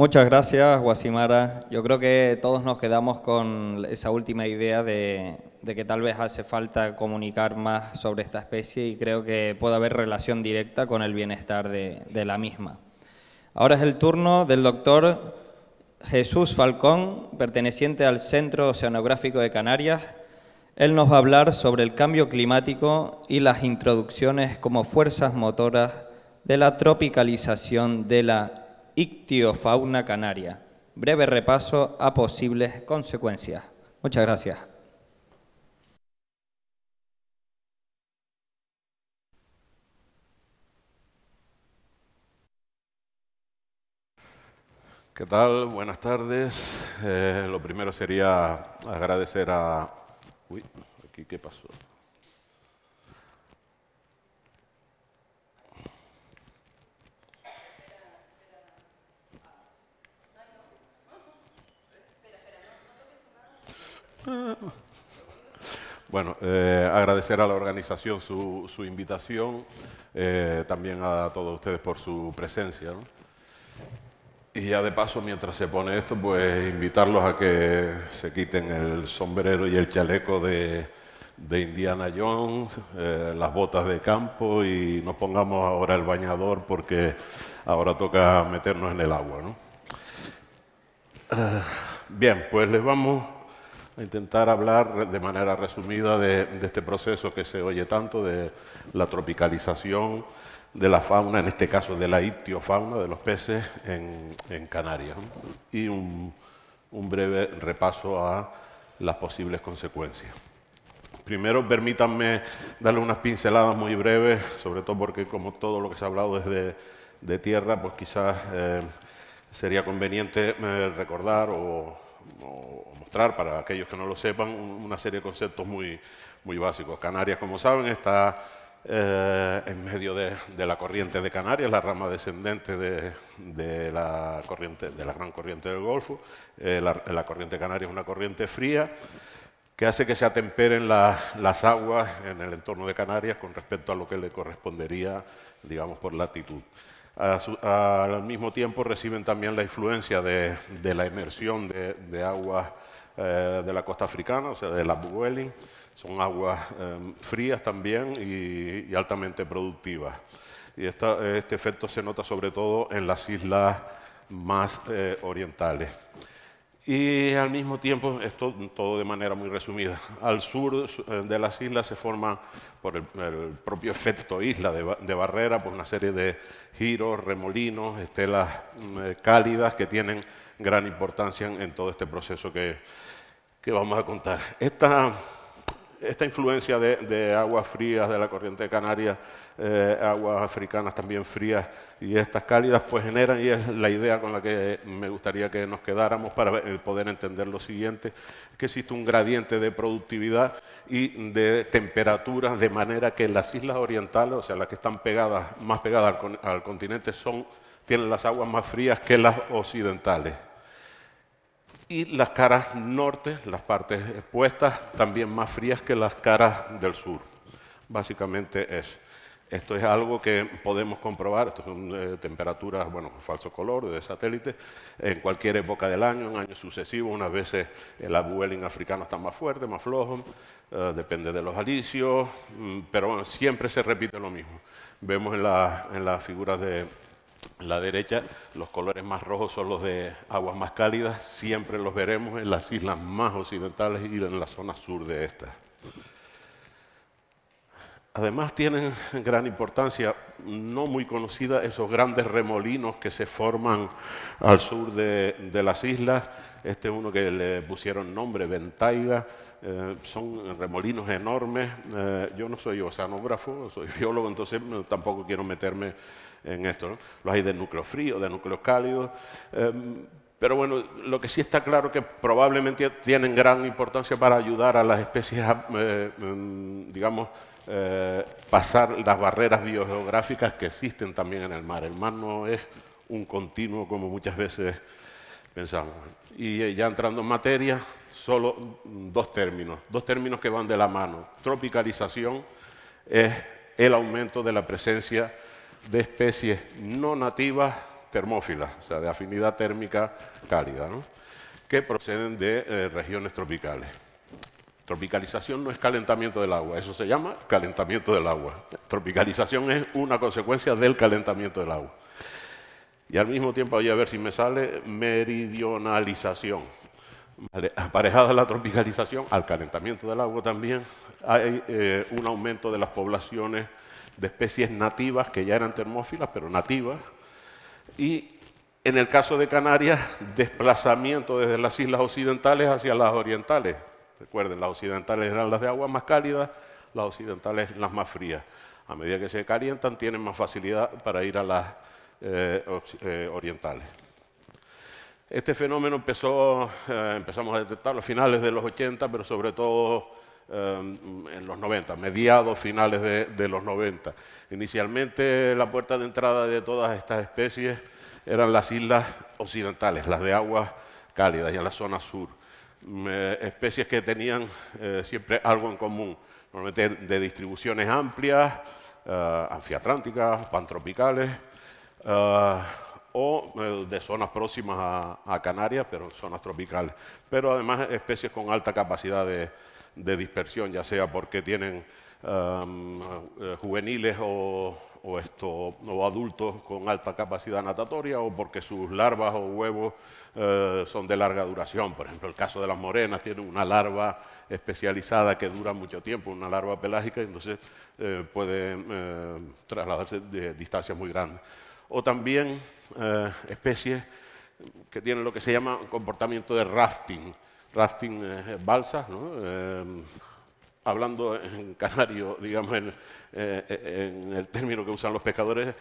Muchas gracias, Guasimara. Yo creo que todos nos quedamos con esa última idea de, que tal vez hace falta comunicar más sobre esta especie y creo que puede haber relación directa con el bienestar de, de la misma. Ahora es el turno del doctor Jesús Falcón, perteneciente al Centro Oceanográfico de Canarias. Él nos va a hablar sobre el cambio climático y las introducciones como fuerzas motoras de la tropicalización de la ictiofauna canaria. Breve repaso a posibles consecuencias. Muchas gracias. ¿Qué tal? Buenas tardes. Eh, lo primero sería agradecer a... Uy, aquí qué pasó. Bueno, eh, agradecer a la organización su, invitación, eh, también a todos ustedes por su presencia. Y ya de paso, mientras se pone esto, pues invitarlos a que se quiten el sombrero y el chaleco de, Indiana Jones, eh, las botas de campo y nos pongamos ahora el bañador porque ahora toca meternos en el agua. bien, pues les vamos a intentar hablar de manera resumida de, este proceso que se oye tanto, de la tropicalización de la fauna, en este caso de la ictiofauna de los peces en, Canarias, y un, breve repaso a las posibles consecuencias. Primero, permítanme darle unas pinceladas muy breves, sobre todo porque como todo lo que se ha hablado desde de tierra, pues quizás eh, sería conveniente eh, recordar o o mostrar para aquellos que no lo sepan una serie de conceptos muy, básicos. Canarias, como saben, está eh, en medio de, la corriente de Canarias, la rama descendente de, la, corriente, de la gran corriente del Golfo. Eh, la, corriente canaria es una corriente fría que hace que se atemperen las aguas en el entorno de Canarias con respecto a lo que le correspondería, digamos, por latitud al mismo tiempo reciben también la influencia de, la inmersión de, aguas eh, de la costa africana, o sea, de la Buelling. Son aguas em, frías también y, altamente productivas. Y este efecto se nota sobre todo en las islas más eh, orientales. Y al mismo tiempo, esto todo de manera muy resumida, al sur de las islas se forma por el, propio efecto isla de, barrera, por pues una serie de giros, remolinos, estelas mm, eh, cálidas que tienen gran importancia en, en todo este proceso que, que vamos a contar. Esta, esta influencia de, aguas frías, de la corriente canaria, eh, aguas africanas también frías y estas cálidas, pues generan, y es la idea con la que me gustaría que nos quedáramos para poder entender lo siguiente, que existe un gradiente de productividad y de temperaturas, de manera que las islas orientales, o sea, las que están más pegadas al, continente, tienen las aguas más frías que las occidentales y las caras norte, las partes expuestas, también más frías que las caras del sur. Básicamente es. Esto es algo que podemos comprobar, esto son eh, temperaturas, bueno, falso color de satélite, en cualquier época del año, en años sucesivos, unas veces el abueling africano está más fuerte, más flojo, eh, depende de los alisios, mm, pero siempre se repite lo mismo. Vemos en, la, en las figuras de, la derecha, los colores más rojos son los de aguas más cálidas, siempre los veremos en las islas más occidentales y en la zona sur de estas. Además tienen gran importancia, no muy conocida, esos grandes remolinos que se forman al sur de, las islas. Este es uno que le pusieron nombre, Ventaiga. Eh, son remolinos enormes. Eh, yo no soy oceanógrafo, soy biólogo, entonces tampoco quiero meterme en esto. Los hay de núcleo frío, de núcleo cálido. Em, pero bueno, lo que sí está claro es que probablemente tienen gran importancia para ayudar a las especies, eh, em, digamos, eh, pasar las barreras biogeográficas que existen también en el mar. El mar no es un continuo como muchas veces pensamos. Y eh, ya entrando en materia, solo dos términos, dos términos que van de la mano. Tropicalización es el aumento de la presencia de especies no nativas termófilas, o sea, de afinidad térmica cálida, que proceden de eh, regiones tropicales. Tropicalización no es calentamiento del agua, eso se llama calentamiento del agua. Tropicalización es una consecuencia del calentamiento del agua. Y al mismo tiempo, voy a ver si me sale meridionalización. Aparejada aparejada la tropicalización al calentamiento del agua también, hay eh, un aumento de las poblaciones de especies nativas que ya eran termófilas, pero nativas. Y en el caso de Canarias, desplazamiento desde las islas occidentales hacia las orientales. Recuerden, las occidentales eran las de aguas más cálidas, las occidentales las más frías. A medida que se calientan, tienen más facilidad para ir a las eh, eh, orientales. Este fenómeno empezó, eh, empezamos a detectarlo a finales de los 80, pero sobre todo en los 90, mediados finales de, de, los 90. Inicialmente la puerta de entrada de todas estas especies eran las islas occidentales, las de aguas cálidas y en la zona sur. Eh, especies que tenían eh, siempre algo en común, normalmente de distribuciones amplias, eh, pantropicales, eh, o de zonas próximas a, Canarias, pero zonas tropicales. Pero además especies con alta capacidad de, de dispersión, ya sea porque tienen juveniles o, o, esto, o adultos con alta capacidad natatoria o porque sus larvas o huevos eh, son de larga duración. Por ejemplo, el caso de las morenas tiene una larva especializada que dura mucho tiempo, una larva pelágica, y entonces eh, puede eh, trasladarse de distancias muy grandes. O también especies que tienen lo que se llama comportamiento de rafting. Rafting es balsas, ¿no? hablando en canario, digamos, eh, en, el término que usan los pescadores,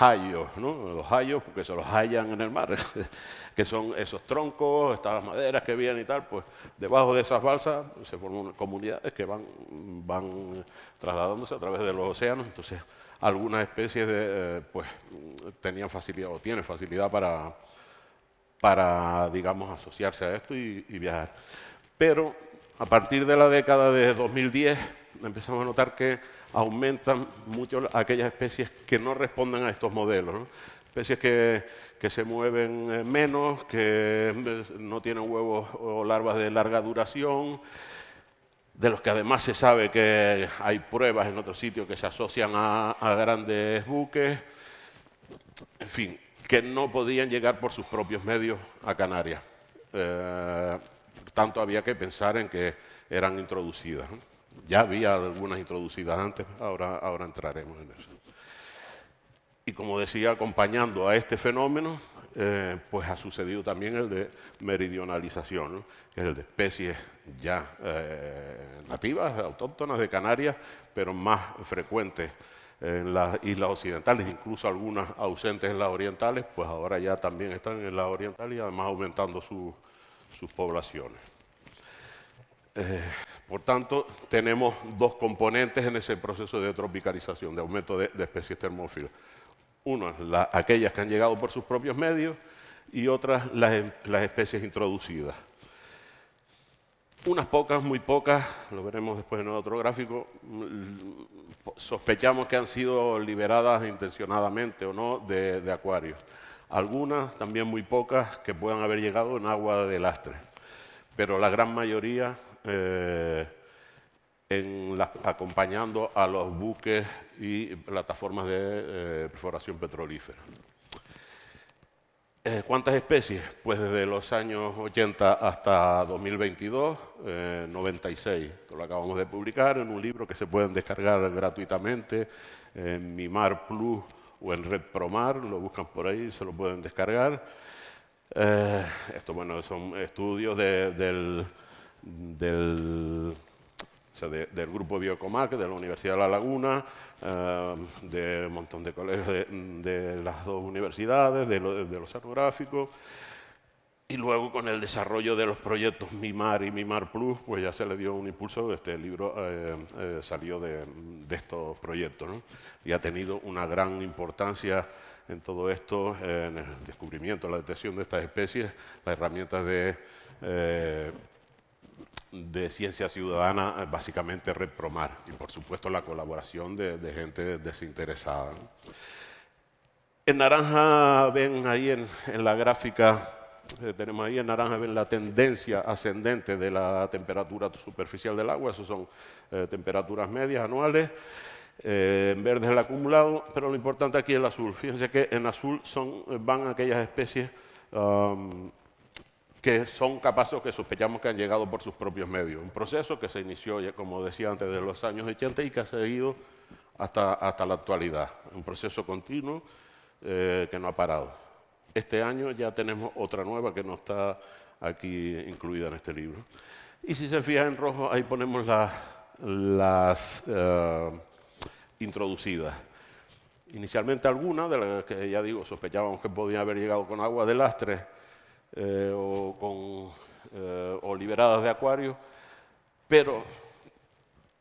hayos, ¿no? Los hayos, porque se los hallan en el mar, que son esos troncos, estas maderas que vienen y tal, pues debajo de esas balsas se forman comunidades que van, van trasladándose a través de los océanos, entonces algunas especies de, eh, pues tenían facilidad o tienen facilidad para, para digamos, asociarse a esto y, y viajar. Pero a partir de la década de 2010 empezamos a notar que aumentan mucho aquellas especies que no responden a estos modelos. Especies que, se mueven eh, menos, que eh, no tienen huevos o larvas de larga duración, de los que además se sabe que hay pruebas en otros sitios que se asocian a, grandes buques, en fin, que no podían llegar por sus propios medios a Canarias. Eh, tanto había que pensar en que eran introducidas. Ya había algunas introducidas antes, ahora, ahora entraremos en eso. Y como decía, acompañando a este fenómeno, eh, pues ha sucedido también el de meridionalización, que es el de especies ya eh, nativas, autóctonas de Canarias, pero más frecuentes en las islas occidentales, incluso algunas ausentes en las orientales, pues ahora ya también están en las orientales y además aumentando su, sus poblaciones. Eh, por tanto, tenemos dos componentes en ese proceso de tropicalización, de aumento de, especies termófilas. Uno, aquellas que han llegado por sus propios medios y otras, las, especies introducidas. Unas pocas, muy pocas, lo veremos después en otro gráfico, sospechamos que han sido liberadas intencionadamente o no de acuarios algunas, también muy pocas, que puedan haber llegado en agua de lastre, pero la gran mayoría eh, acompañando a los buques y plataformas de eh, perforación petrolífera. Eh, ¿Cuántas especies? Pues desde los años 80 hasta 2022, 96. Esto lo acabamos de publicar en un libro que se pueden descargar gratuitamente en Mimar Plus o en Red Promar, lo buscan por ahí, y se lo pueden descargar. Eh, esto, bueno, son estudios del, del, grupo Biocomac, de la Universidad de La Laguna, eh, de un montón de colegios de, las dos universidades, de, los etnográficos. Y luego con el desarrollo de los proyectos MIMAR y MIMAR Plus, pues ya se le dio un impulso, este libro eh, eh, salió de, estos proyectos y ha tenido una gran importancia en todo esto, en el descubrimiento, la detección de estas especies, las herramientas de, eh, ciencia ciudadana, básicamente Repromar, y por supuesto la colaboración de, gente desinteresada. En naranja ven ahí en la gráfica eh, tenemos ahí en naranja ven la tendencia ascendente de la temperatura superficial del agua, eso son eh, temperaturas medias anuales. en eh, verde es el acumulado, pero lo importante aquí es el azul. Fíjense que en azul son, van aquellas especies que son capaces que sospechamos que han llegado por sus propios medios. Un proceso que se inició, como decía antes, de los años 80 y que ha seguido hasta, hasta la actualidad. Un proceso continuo que no ha parado. Este año ya tenemos otra nueva que no está aquí incluida en este libro. Y si se fijan en rojo, ahí ponemos las eh, introducidas. Inicialmente algunas, de las que ya digo, sospechábamos que podían haber llegado con agua de lastre eh, eh, o liberadas de acuario, pero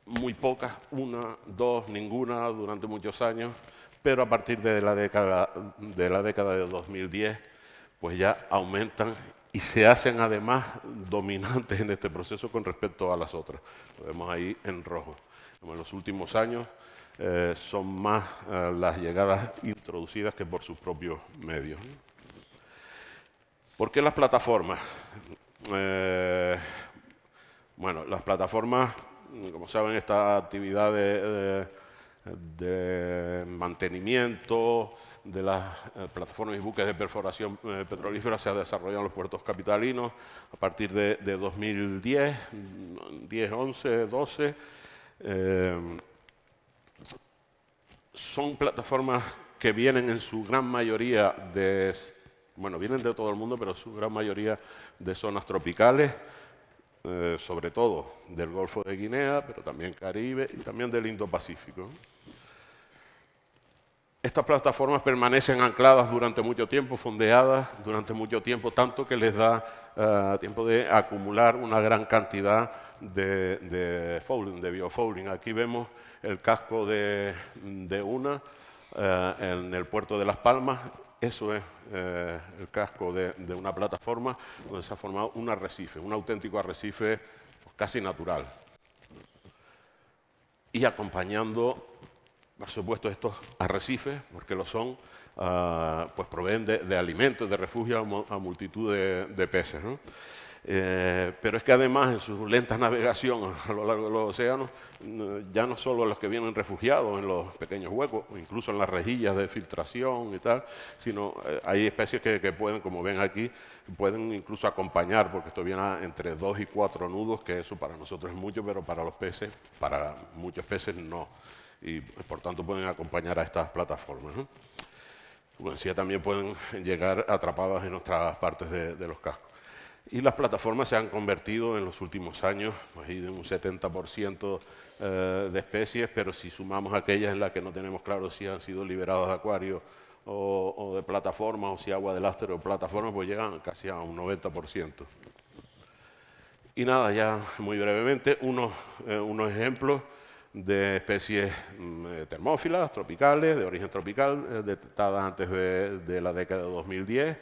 muy pocas, una, dos, ninguna, durante muchos años pero a partir de la década de, la década de 2010, pues ya aumentan y se hacen además dominantes en este proceso con respecto a las otras. Lo vemos ahí en rojo. en los últimos años eh, son más eh, las llegadas introducidas que por sus propios medios. ¿Por qué las plataformas? Eh, bueno, las plataformas, como saben, esta actividad de de mantenimiento de las eh, plataformas y buques de perforación eh, petrolífera se ha desarrollado en los puertos capitalinos a partir de, 2010, 10, 11, 12. son plataformas que vienen en su gran mayoría de, bueno, vienen de todo el mundo, pero su gran mayoría de zonas tropicales. Eh, sobre todo del Golfo de Guinea, pero también Caribe y también del Indo-Pacífico. Estas plataformas permanecen ancladas durante mucho tiempo, fondeadas durante mucho tiempo, tanto que les da eh, tiempo de acumular una gran cantidad de, de de biofouling. Aquí vemos el casco de, una eh, en el puerto de Las Palmas, eso es eh, el casco de, una plataforma donde se ha formado un arrecife, un auténtico arrecife pues, casi natural. Y acompañando, por supuesto, estos arrecifes, porque lo son, ah, pues proveen de, alimentos, de refugio a, multitud de, peces. ¿no? Eh, pero es que además en su lenta navegación a lo largo de los océanos, mm, ya no solo los que vienen refugiados en los pequeños huecos, incluso en las rejillas de filtración y tal, sino eh, hay especies que, pueden, como ven aquí, pueden incluso acompañar, porque esto viene entre dos y cuatro nudos, que eso para nosotros es mucho, pero para los peces, para muchos peces no. Y por tanto pueden acompañar a estas plataformas. ¿no? decía también pueden llegar atrapadas en otras partes de, de los cascos. Y las plataformas se han convertido en los últimos años pues en un 70% eh, de especies, pero si sumamos aquellas en las que no tenemos claro si han sido liberadas de acuarios o, de plataformas, o si agua de lastre o plataformas, pues llegan casi a un 90%. Y nada, ya muy brevemente, unos, eh, ejemplos de especies mm, eh, termófilas, tropicales, de origen tropical, detectadas antes de la década de 2010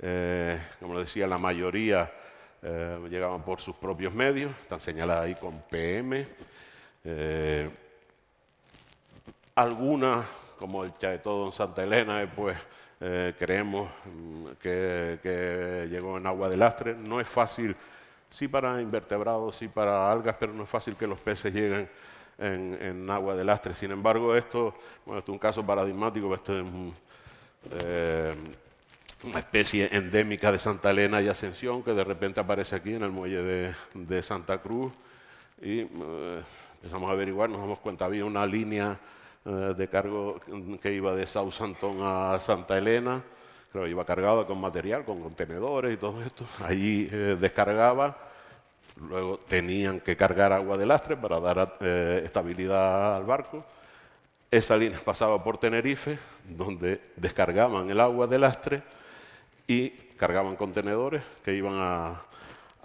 eh, como como decía, la mayoría eh, llegaban por sus propios medios, están señaladas ahí con PM. Eh, algunas, como el Chaetodo en Santa Elena, pues creemos mm, que, llegó en agua de lastre. No es fácil, sí para invertebrados, sí para algas, pero no es fácil que los peces lleguen en, agua de lastre. Sin embargo, esto, bueno, es un caso paradigmático, esto es, una especie endémica de Santa Elena y Ascensión que de repente aparece aquí en el muelle de, Santa Cruz. Y eh, empezamos a averiguar, nos damos cuenta, había una línea eh, de cargo que iba de Santón a Santa Elena, creo que iba cargada con material, con contenedores y todo esto. Allí eh, descargaba, luego tenían que cargar agua de lastre para dar estabilidad al barco. Esa línea pasaba por Tenerife, donde descargaban el agua de lastre y cargaban contenedores que iban a,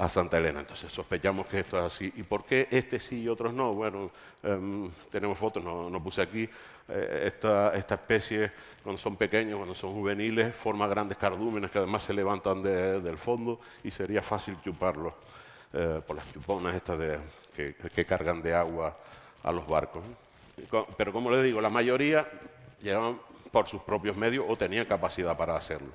Santa Elena. Entonces sospechamos que esto es así. ¿Y por qué este sí y otros no? Bueno, em, tenemos fotos, no, puse aquí. Eh, esta, especie, cuando son pequeños, cuando son juveniles, forma grandes cardúmenes que además se levantan del fondo y sería fácil chuparlos eh, por las chuponas estas que, cargan de agua a los barcos. Pero como les digo, la mayoría llegaban por sus propios medios o tenían capacidad para hacerlo.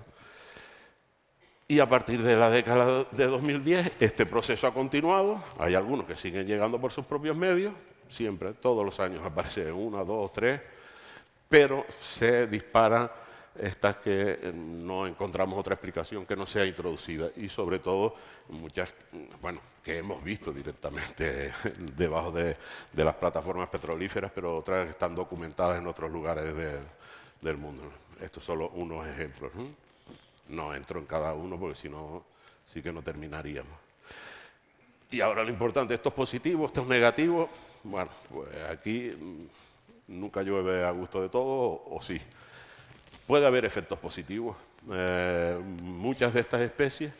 Y a partir de la década de 2010, este proceso ha continuado. Hay algunos que siguen llegando por sus propios medios, siempre, todos los años aparecen una, dos, tres, pero se disparan estas que eh, no encontramos otra explicación que no sea introducida y sobre todo muchas, bueno, que hemos visto directamente debajo de, las plataformas petrolíferas, pero otras que están documentadas en otros lugares del mundo. Estos son unos ejemplos. No entro en cada uno porque si no, sí que no terminaríamos. Y ahora lo importante, positivo, positivos, estos negativos, bueno, pues aquí mm, nunca llueve a gusto de todo, o sí. Puede haber efectos positivos. Eh, muchas de estas especies,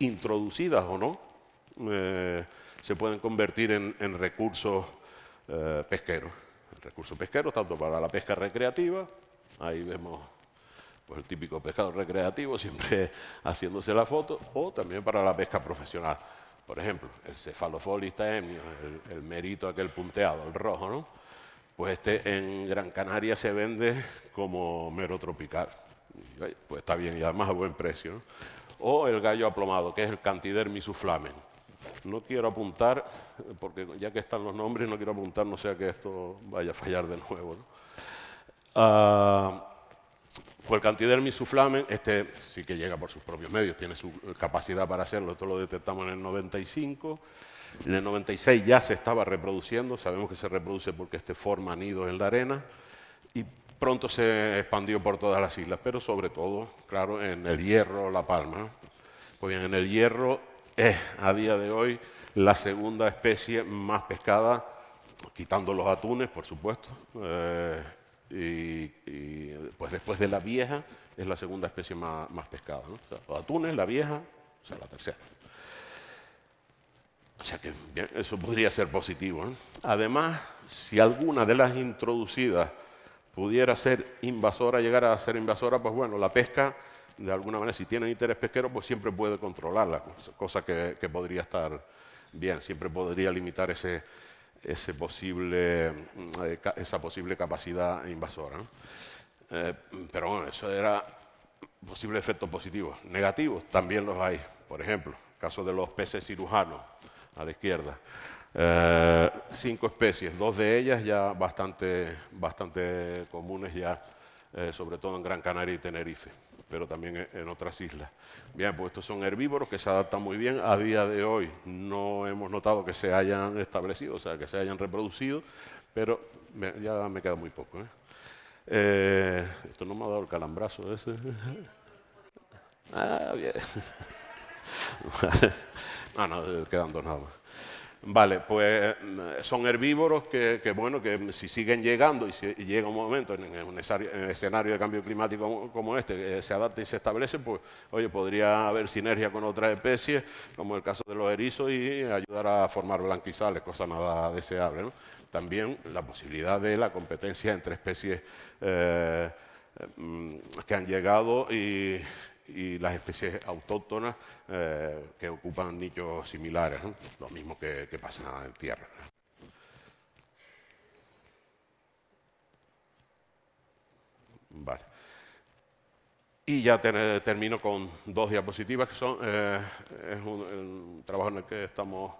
introducidas o no, eh, se pueden convertir en, recursos eh, pesqueros. recursos pesqueros, tanto para la pesca recreativa, ahí vemos pues el típico pescador recreativo, siempre haciéndose la foto, o también para la pesca profesional. Por ejemplo, el cefalofolista taemio, el, merito aquel punteado, el rojo, ¿no? Pues este en Gran Canaria se vende como mero tropical. pues está bien y además a buen precio. ¿no? O el gallo aplomado, que es el cantidermisuflamen. No quiero apuntar, porque ya que están los nombres, no quiero apuntar, no sea que esto vaya a fallar de nuevo. ¿no? Ah, pues el cantidermis suflamen, este sí que llega por sus propios medios, tiene su capacidad para hacerlo, esto lo detectamos en el 95. En el 96 ya se estaba reproduciendo, sabemos que se reproduce porque este forma nidos en la arena y pronto se expandió por todas las islas, pero sobre todo, claro, en el hierro, La Palma. Pues bien, en el hierro es a día de hoy la segunda especie más pescada, quitando los atunes, por supuesto, eh, y pues después de la vieja es la segunda especie más, pescada. O sea, los atunes, la vieja, o sea, la tercera. O sea que eso podría ser positivo. ¿eh? Además, si alguna de las introducidas pudiera ser invasora, llegar a ser invasora, pues bueno, la pesca, de alguna manera, si tiene interés pesquero, pues siempre puede controlarla, cosa que, podría estar bien, siempre podría limitar ese, ese posible, eh, esa posible capacidad invasora. Eh, pero bueno, eso era posible efecto positivo. Negativos también los hay. Por ejemplo, caso de los peces cirujanos, a la izquierda. Eh, cinco especies, dos de ellas ya bastante, bastante comunes ya, eh, sobre todo en Gran Canaria y Tenerife, pero también en otras islas. Bien, pues estos son herbívoros que se adaptan muy bien. A día de hoy no hemos notado que se hayan establecido, o sea, que se hayan reproducido, pero ya me queda muy poco. Eh, esto no me ha dado el calambrazo ese. Ah, bien. ah, no, quedando nada Vale, pues mm, son herbívoros que, bueno, que si siguen llegando y, llega un momento en, un escenario de cambio climático como, este, que se adapte y se establece, pues oye, podría haber sinergia con otras especies, como el caso de los erizos, y ayudar a formar blanquizales, cosa nada deseable. ¿no? también la posibilidad de la competencia entre especies eh, que han llegado y, las especies autóctonas eh, que ocupan nichos similares, lo mismo que, pasa en tierra. Y ya termino con dos diapositivas que son eh, es un, un, trabajo en el que estamos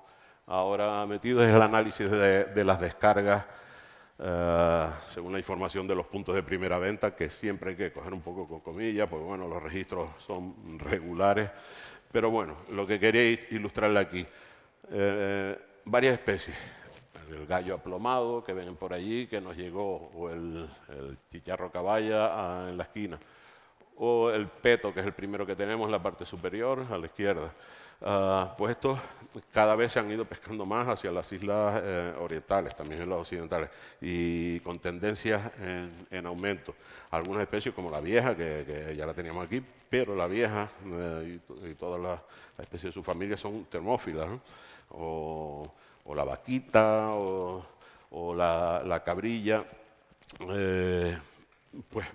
ahora metido es el análisis de, las descargas eh, según la información de los puntos de primera venta, que siempre hay que coger un poco con comillas, pues bueno, los registros son regulares. Pero bueno, lo que quería ilustrarle aquí, eh, varias especies. El gallo aplomado que ven por allí, que nos llegó, o el, chicharro caballa ah, en la esquina, o el peto, que es el primero que tenemos en la parte superior, a la izquierda. Ah, pues estos cada vez se han ido pescando más hacia las islas eh, orientales, también en las occidentales, y con tendencias en, aumento. Algunas especies como la vieja, que, ya la teníamos aquí, pero la vieja eh, y, todas las especies de su familia son termófilas, o, la vaquita, o, la, cabrilla, eh, pues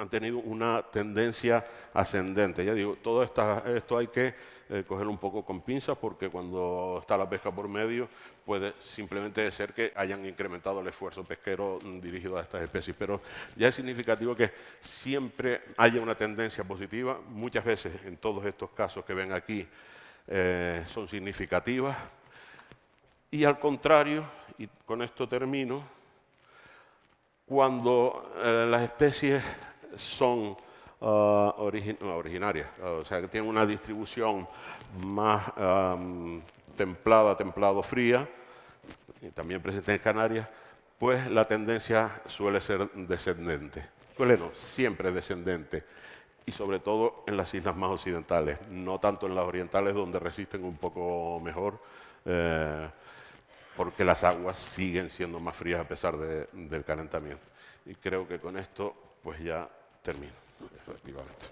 han tenido una tendencia ascendente. Ya digo, todo esto hay que eh, cogerlo un poco con pinzas porque cuando está la pesca por medio puede simplemente ser que hayan incrementado el esfuerzo pesquero mm, dirigido a estas especies. Pero ya es significativo que siempre haya una tendencia positiva. Muchas veces en todos estos casos que ven aquí eh, son significativas. Y al contrario, y con esto termino, cuando eh, las especies son ah, originarias, ah, o sea, que tienen una distribución más templada, templado fría, y también presente en Canarias, pues la tendencia suele ser descendente. Suele no, siempre descendente. Y sobre todo en las islas más occidentales, no tanto en las orientales donde resisten un poco mejor, eh, porque las aguas siguen siendo más frías a pesar del calentamiento. Y creo que con esto, pues ya Termino, efectivamente.